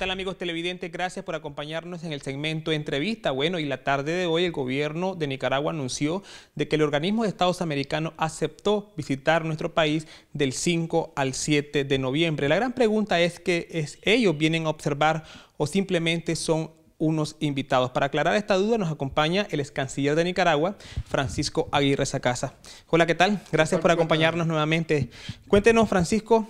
¿Qué tal amigos televidentes? Gracias por acompañarnos en el segmento entrevista. Bueno, y la tarde de hoy el gobierno de Nicaragua anunció de que el organismo de Estados Americanos aceptó visitar nuestro país del 5 al 7 de noviembre. La gran pregunta es que es, ellos vienen a observar o simplemente son unos invitados. Para aclarar esta duda nos acompaña el ex canciller de Nicaragua, Francisco Aguirre Sacasa. Hola, ¿qué tal? Gracias por acompañarnos nuevamente. Cuéntenos, Francisco,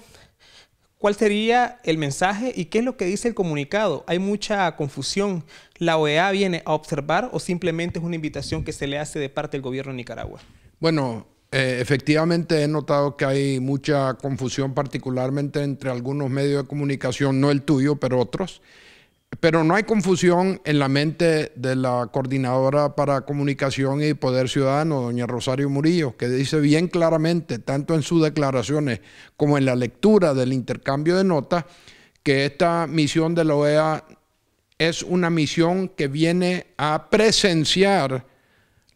¿Cuál sería el mensaje y qué es lo que dice el comunicado? Hay mucha confusión. ¿La OEA viene a observar o simplemente es una invitación que se le hace de parte del gobierno de Nicaragua? Bueno, eh, efectivamente he notado que hay mucha confusión, particularmente entre algunos medios de comunicación, no el tuyo, pero otros pero no hay confusión en la mente de la coordinadora para comunicación y poder ciudadano, doña Rosario Murillo, que dice bien claramente, tanto en sus declaraciones como en la lectura del intercambio de notas, que esta misión de la OEA es una misión que viene a presenciar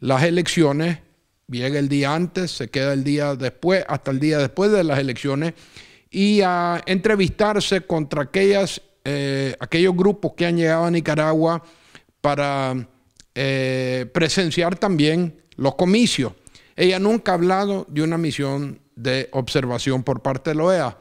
las elecciones, llega el día antes, se queda el día después, hasta el día después de las elecciones, y a entrevistarse contra aquellas eh, aquellos grupos que han llegado a Nicaragua para eh, presenciar también los comicios. Ella nunca ha hablado de una misión de observación por parte de la OEA.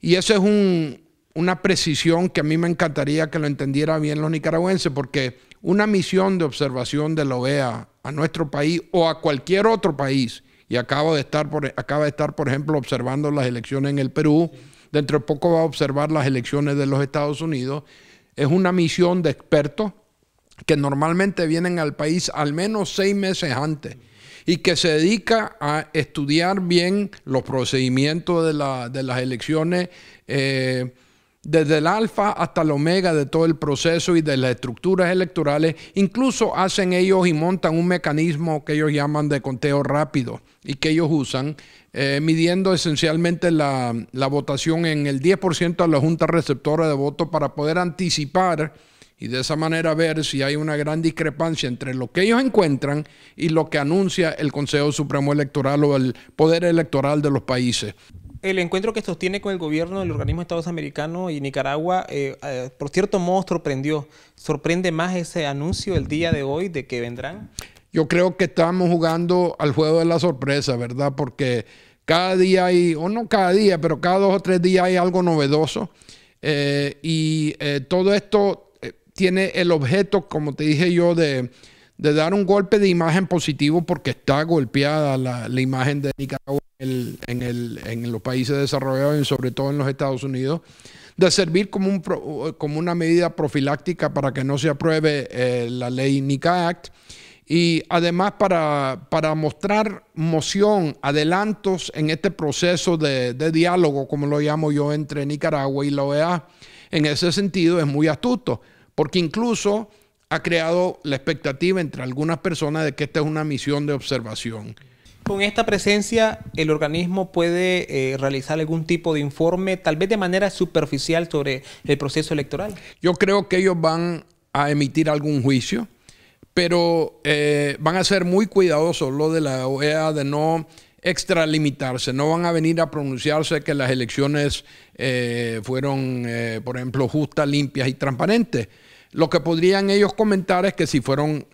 Y eso es una precisión que a mí me encantaría que lo entendiera bien los nicaragüenses, porque una misión de observación de la OEA a nuestro país o a cualquier otro país, y acabo de estar por, acaba de estar, por ejemplo, observando las elecciones en el Perú, dentro de poco va a observar las elecciones de los Estados Unidos. Es una misión de expertos que normalmente vienen al país al menos seis meses antes y que se dedica a estudiar bien los procedimientos de, las elecciones. Eh, desde el alfa hasta el omega de todo el proceso y de las estructuras electorales. Incluso hacen ellos y montan un mecanismo que ellos llaman de conteo rápido y que ellos usan, eh, midiendo esencialmente la, la, votación en el 10% a la junta receptora de votos para poder anticipar y de esa manera ver si hay una gran discrepancia entre lo que ellos encuentran y lo que anuncia el Consejo Supremo Electoral o el Poder Electoral de los países. El encuentro que sostiene con el gobierno del organismo de Estados Americanos y Nicaragua, eh, eh, por cierto modo, sorprendió. ¿Sorprende más ese anuncio el día de hoy de que vendrán? Yo creo que estamos jugando al juego de la sorpresa, ¿verdad? Porque cada día hay, o no cada día, pero cada dos o tres días hay algo novedoso. Eh, y todo esto tiene el objeto, como te dije yo, de, dar un golpe de imagen positivo porque está golpeada la imagen de Nicaragua en, los países desarrollados y sobre todo en los Estados Unidos, de servir como, una medida profiláctica para que no se apruebe eh, la ley NICA Act y además para, mostrar moción, adelantos en este proceso de diálogo, como lo llamo yo, entre Nicaragua y la OEA. En ese sentido es muy astuto, porque incluso ha creado la expectativa entre algunas personas de que esta es una misión de observación. Con esta presencia, el organismo puede eh, realizar algún tipo de informe, tal vez de manera superficial, sobre el proceso electoral. Yo creo que ellos van a emitir algún juicio, pero eh, van a ser muy cuidadosos lo de la OEA de no extralimitarse, no van a venir a pronunciarse que las elecciones eh, fueron, por ejemplo, justas, limpias y transparentes. Lo que podrían ellos comentar es que si fueron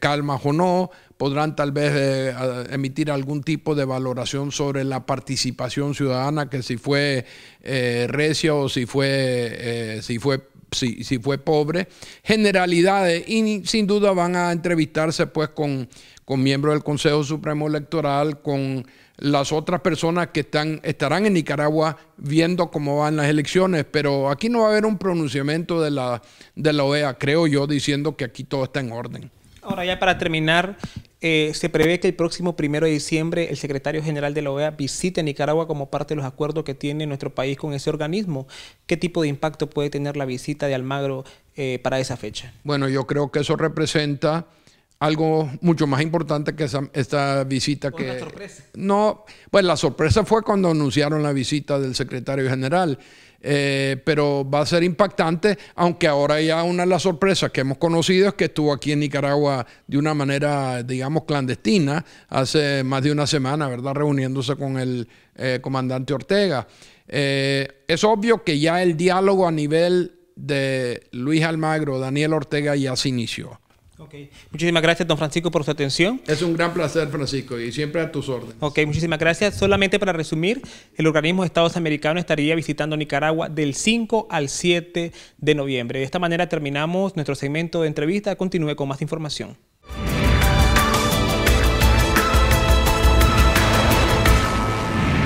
calmas o no, podrán tal vez eh, emitir algún tipo de valoración sobre la participación ciudadana, que si fue eh, recia o si fue, eh, si fue si, fue pobre, generalidades y sin duda van a entrevistarse pues con, con miembros del Consejo Supremo Electoral, con las otras personas que están, estarán en Nicaragua viendo cómo van las elecciones, pero aquí no va a haber un pronunciamiento de la, de la OEA, creo yo, diciendo que aquí todo está en orden. Ahora ya para terminar, eh, se prevé que el próximo primero de diciembre el secretario general de la OEA visite Nicaragua como parte de los acuerdos que tiene nuestro país con ese organismo. ¿Qué tipo de impacto puede tener la visita de Almagro eh, para esa fecha? Bueno, yo creo que eso representa algo mucho más importante que esta visita que... sorpresa. No, pues la sorpresa fue cuando anunciaron la visita del secretario general. Eh, pero va a ser impactante, aunque ahora ya una de las sorpresas que hemos conocido es que estuvo aquí en Nicaragua de una manera, digamos, clandestina, hace más de una semana, ¿verdad? Reuniéndose con el eh, comandante Ortega. Eh, es obvio que ya el diálogo a nivel de Luis Almagro, Daniel Ortega, ya se inició. Okay. Muchísimas gracias, don Francisco, por su atención. Es un gran placer, Francisco, y siempre a tus órdenes. Ok, muchísimas gracias. Solamente para resumir, el organismo de Estados Americanos estaría visitando Nicaragua del 5 al 7 de noviembre. De esta manera terminamos nuestro segmento de entrevista. Continúe con más información.